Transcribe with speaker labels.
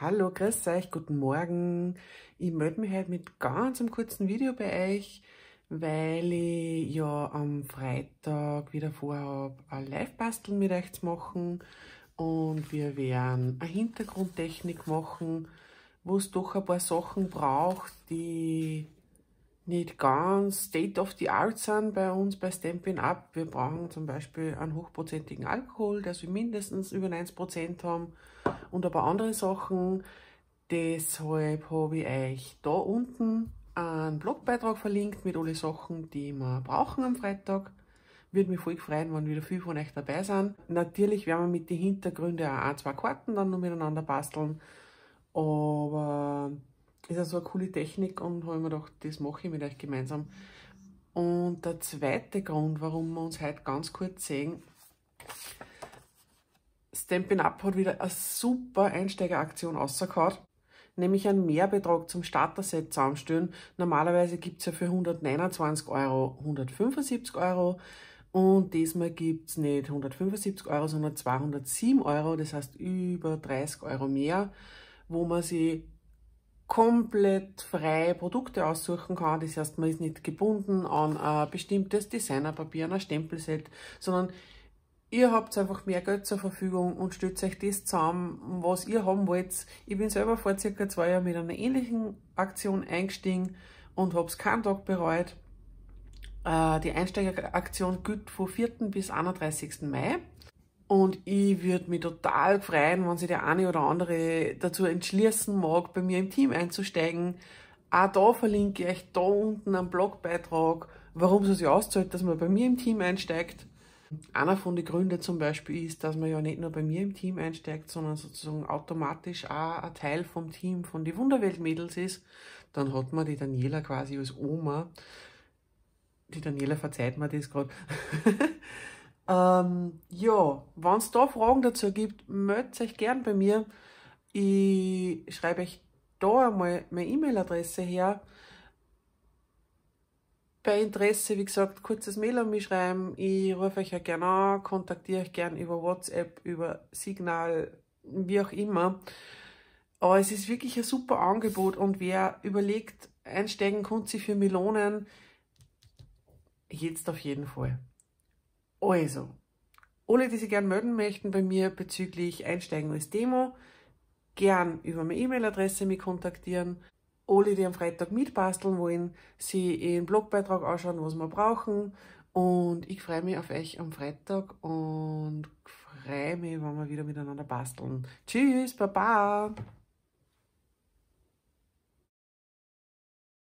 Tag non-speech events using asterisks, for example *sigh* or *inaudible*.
Speaker 1: Hallo, grüß euch, guten Morgen. Ich melde mich heute mit ganz einem kurzen Video bei euch, weil ich ja am Freitag wieder vorhabe, ein Live-Basteln mit euch zu machen. Und wir werden eine Hintergrundtechnik machen, wo es doch ein paar Sachen braucht, die nicht ganz state of the art sind bei uns bei Stampin' Up. Wir brauchen zum Beispiel einen hochprozentigen Alkohol, dass wir mindestens über 90% haben und ein paar andere Sachen. Deshalb habe ich euch da unten einen Blogbeitrag verlinkt mit allen Sachen, die wir brauchen am Freitag. Würde mich voll freuen, wenn wieder viele von euch dabei sind. Natürlich werden wir mit den Hintergründen auch ein, zwei Karten dann noch miteinander basteln. Aber ist also eine coole Technik und habe mir gedacht, das mache ich mit euch gemeinsam. Und der zweite Grund, warum wir uns heute ganz kurz sehen, Stampin' Up hat wieder eine super Einsteigeraktion rausgehauen, nämlich einen Mehrbetrag zum Starter-Set zusammenstellen. Normalerweise gibt es ja für 129 Euro 175 Euro und diesmal gibt es nicht 175 Euro, sondern 207 Euro, das heißt über 30 Euro mehr, wo man sich komplett frei Produkte aussuchen kann. Das heißt, man ist nicht gebunden an ein bestimmtes Designerpapier, an ein Stempelset, sondern ihr habt einfach mehr Geld zur Verfügung und stellt euch das zusammen, was ihr haben wollt. Ich bin selber vor circa zwei Jahren mit einer ähnlichen Aktion eingestiegen und habe es keinen Tag bereut. Äh, die Einsteigeraktion gilt vom 4. bis 31. Mai. Und ich würde mich total freuen, wenn sich der eine oder andere dazu entschließen mag, bei mir im Team einzusteigen. Auch da verlinke ich euch da unten einen Blogbeitrag, warum es sich auszahlt, dass man bei mir im Team einsteigt. Einer von den Gründen zum Beispiel ist, dass man ja nicht nur bei mir im Team einsteigt, sondern sozusagen automatisch auch ein Teil vom Team von die Wunderweltmädels ist. Dann hat man die Daniela quasi als Oma. Die Daniela verzeiht mir das gerade. *laughs* Ähm, ja, wenn es da Fragen dazu gibt, meldet euch gern bei mir. Ich schreibe euch da einmal meine E-Mail-Adresse her. Bei Interesse, wie gesagt, kurzes Mail an mich schreiben. Ich rufe euch ja gerne an, kontaktiere euch gern über WhatsApp, über Signal, wie auch immer. Aber es ist wirklich ein super Angebot und wer überlegt, einsteigen kommt sie für Melonen, jetzt auf jeden Fall. Also, alle, die sich gern melden möchten bei mir bezüglich Einsteigen als Demo, gern über meine E-Mail-Adresse mich kontaktieren. Alle, die am Freitag mitbasteln wollen, sie einen Blogbeitrag anschauen, was wir brauchen. Und ich freue mich auf euch am Freitag und freue mich, wenn wir wieder miteinander basteln. Tschüss, Baba!